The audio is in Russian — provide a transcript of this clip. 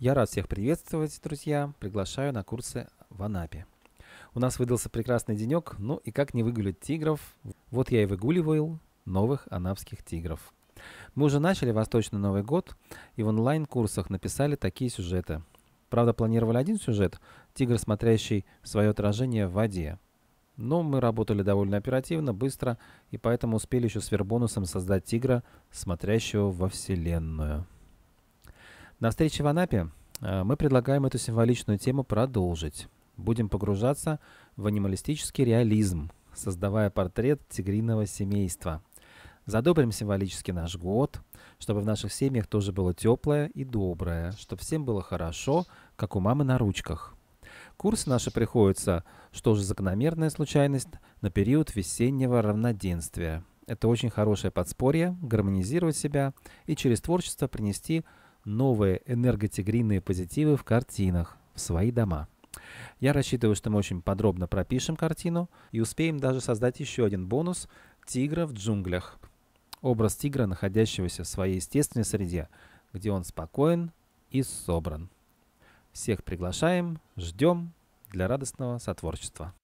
Я рад всех приветствовать, друзья. Приглашаю на курсы в Анапе. У нас выдался прекрасный денек, ну и как не выгулять тигров? Вот я и выгуливал новых анапских тигров. Мы уже начали Восточный Новый год и в онлайн-курсах написали такие сюжеты. Правда, планировали один сюжет – тигр, смотрящий свое отражение в воде. Но мы работали довольно оперативно, быстро, и поэтому успели еще с Вербонусом создать тигра, смотрящего во Вселенную. На встрече в Анапе э, мы предлагаем эту символичную тему продолжить. Будем погружаться в анималистический реализм, создавая портрет тигриного семейства. Задобрим символически наш год, чтобы в наших семьях тоже было теплое и доброе, чтобы всем было хорошо, как у мамы на ручках. Курсы наши приходятся, что же закономерная случайность, на период весеннего равноденствия. Это очень хорошее подспорье гармонизировать себя и через творчество принести новые энерготигринные позитивы в картинах, в свои дома. Я рассчитываю, что мы очень подробно пропишем картину и успеем даже создать еще один бонус «Тигра в джунглях». Образ тигра, находящегося в своей естественной среде, где он спокоен и собран. Всех приглашаем, ждем для радостного сотворчества.